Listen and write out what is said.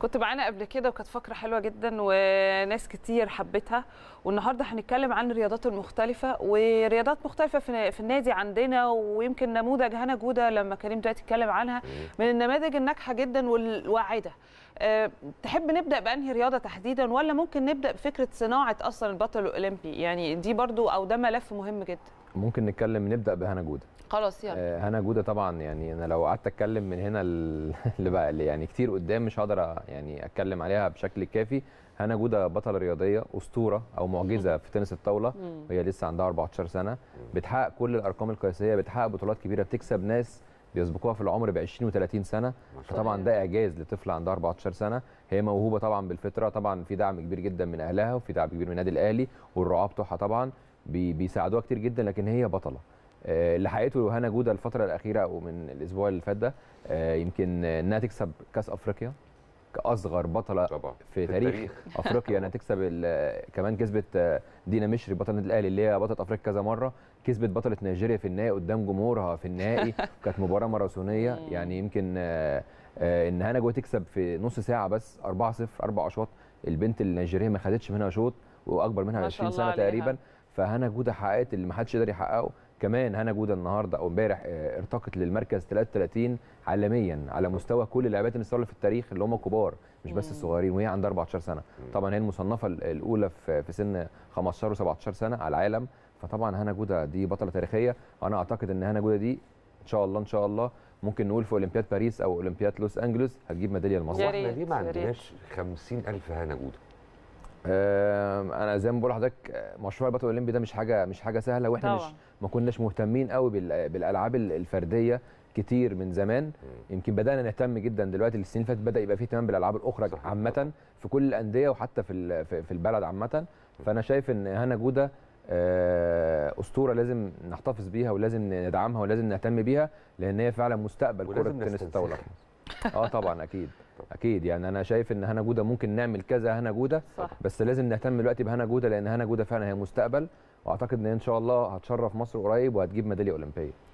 كنت معانا قبل كده وكانت فقره حلوه جدا وناس كتير حبتها والنهارده هنتكلم عن الرياضات المختلفه ورياضات مختلفه في النادي عندنا ويمكن نموذج هنا جوده لما كريم دلوقتي اتكلم عنها من النماذج الناجحه جدا والواعده آه، تحب نبدا بانهي رياضه تحديدا ولا ممكن نبدا بفكره صناعه اصلا البطل الاولمبي يعني دي برضو او ده ملف مهم جدا ممكن نتكلم نبدا بهنا جوده خلاص يلا هنا آه، جوده طبعا يعني انا لو قعدت اتكلم من هنا اللي بقى اللي يعني كتير قدام مش هقدر يعني اتكلم عليها بشكل كافي هنا جوده بطله رياضيه اسطوره او معجزه في تنس الطاوله وهي لسه عندها 14 سنه بتحقق كل الارقام القياسيه بتحقق بطولات كبيره بتكسب ناس بيسبقوها في العمر ب 20 و30 سنه فطبعا ده اعجاز لطفله عندها 14 سنه هي موهوبه طبعا بالفطره طبعا في دعم كبير جدا من اهلها وفي دعم كبير من النادي الاهلي والرعاه بتوعها طبعا بيساعدوها كتير جدا لكن هي بطله آه، اللي حققته هنا جوده الفتره الاخيره او من الاسبوع اللي فات ده آه، يمكن انها تكسب كاس افريقيا كاصغر بطله طبعا. في, في تاريخ, افريقيا انها تكسب آه، كمان كسبت دينا مشري بطله الاهلي اللي هي بطله افريقيا كذا مره كسبت بطله نيجيريا في النهائي قدام جمهورها في النهائي كانت مباراه ماراثونيه يعني يمكن ان هانا جودة تكسب في نص ساعه بس 4 0 اربع اشواط البنت النيجيريه ما خدتش منها شوط واكبر منها 20 سنه عليها. تقريبا فهنا جوده حققت اللي ما حدش قدر يحققه كمان هنا جوده النهارده او امبارح آه، ارتقت للمركز 33 عالميا على مستوى كل اللاعبات النساء في التاريخ اللي هم كبار مش بس الصغيرين وهي عندها 14 سنه طبعا هي المصنفه الاولى في سن 15 و17 سنه على العالم فطبعا هنا جوده دي بطله تاريخيه وانا اعتقد ان هنا جوده دي ان شاء الله ان شاء الله ممكن نقول في اولمبياد باريس او اولمبياد لوس انجلوس هتجيب ميداليه لمصر احنا ليه ما عندناش 50000 هنا جوده آه، انا زي ما بقول لحضرتك مشروع البطل الاولمبي ده مش حاجه مش حاجه سهله واحنا طبعا. مش ما كناش مهتمين قوي بالالعاب الفرديه كتير من زمان يمكن بدانا نهتم جدا دلوقتي السنين اللي فاتت بدا يبقى في اهتمام بالالعاب الاخرى عامه في كل الانديه وحتى في في البلد عامه فانا شايف ان هنا جوده آه، اسطوره لازم نحتفظ بيها ولازم ندعمها ولازم نهتم بيها لان هي فعلا مستقبل كره التنس الطاوله اه طبعا اكيد اكيد يعني انا شايف ان هنا جوده ممكن نعمل كذا هنا جوده صح. بس لازم نهتم دلوقتي بهنا جوده لان هنا جوده فعلا هي مستقبل واعتقد ان ان شاء الله هتشرف مصر قريب وهتجيب ميداليه اولمبيه